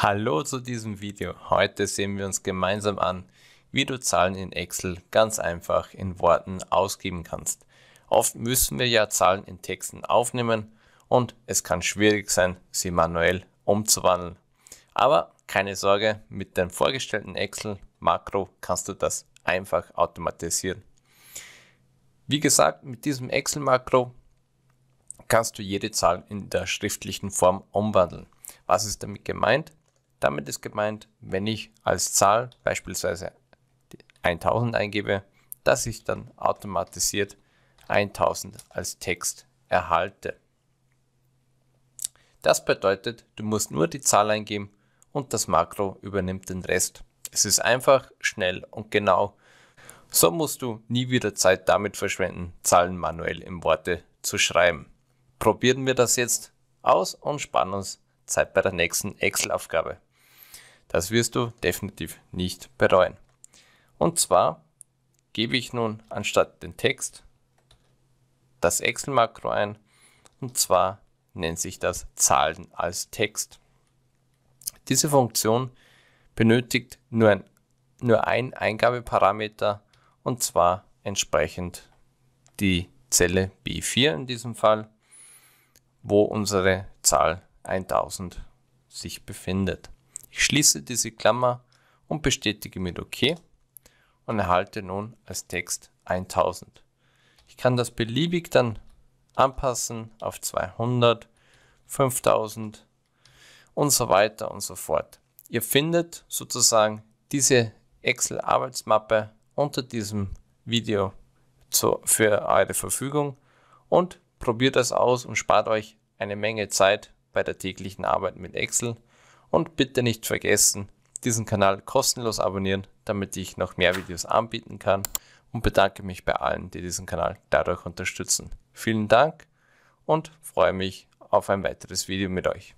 Hallo zu diesem Video. Heute sehen wir uns gemeinsam an, wie du Zahlen in Excel ganz einfach in Worten ausgeben kannst. Oft müssen wir ja Zahlen in Texten aufnehmen und es kann schwierig sein, sie manuell umzuwandeln. Aber keine Sorge, mit dem vorgestellten Excel-Makro kannst du das einfach automatisieren. Wie gesagt, mit diesem Excel-Makro kannst du jede Zahl in der schriftlichen Form umwandeln. Was ist damit gemeint? Damit ist gemeint, wenn ich als Zahl beispielsweise 1000 eingebe, dass ich dann automatisiert 1000 als Text erhalte. Das bedeutet, du musst nur die Zahl eingeben und das Makro übernimmt den Rest. Es ist einfach, schnell und genau. So musst du nie wieder Zeit damit verschwenden, Zahlen manuell in Worte zu schreiben. Probieren wir das jetzt aus und sparen uns Zeit bei der nächsten Excel-Aufgabe. Das wirst du definitiv nicht bereuen. Und zwar gebe ich nun anstatt den Text das Excel-Makro ein und zwar nennt sich das Zahlen als Text. Diese Funktion benötigt nur ein, nur ein Eingabeparameter und zwar entsprechend die Zelle B4 in diesem Fall, wo unsere Zahl 1000 sich befindet. Ich schließe diese Klammer und bestätige mit OK und erhalte nun als Text 1000. Ich kann das beliebig dann anpassen auf 200, 5000 und so weiter und so fort. Ihr findet sozusagen diese Excel-Arbeitsmappe unter diesem Video zu, für eure Verfügung und probiert das aus und spart euch eine Menge Zeit bei der täglichen Arbeit mit Excel. Und bitte nicht vergessen, diesen Kanal kostenlos abonnieren, damit ich noch mehr Videos anbieten kann und bedanke mich bei allen, die diesen Kanal dadurch unterstützen. Vielen Dank und freue mich auf ein weiteres Video mit euch.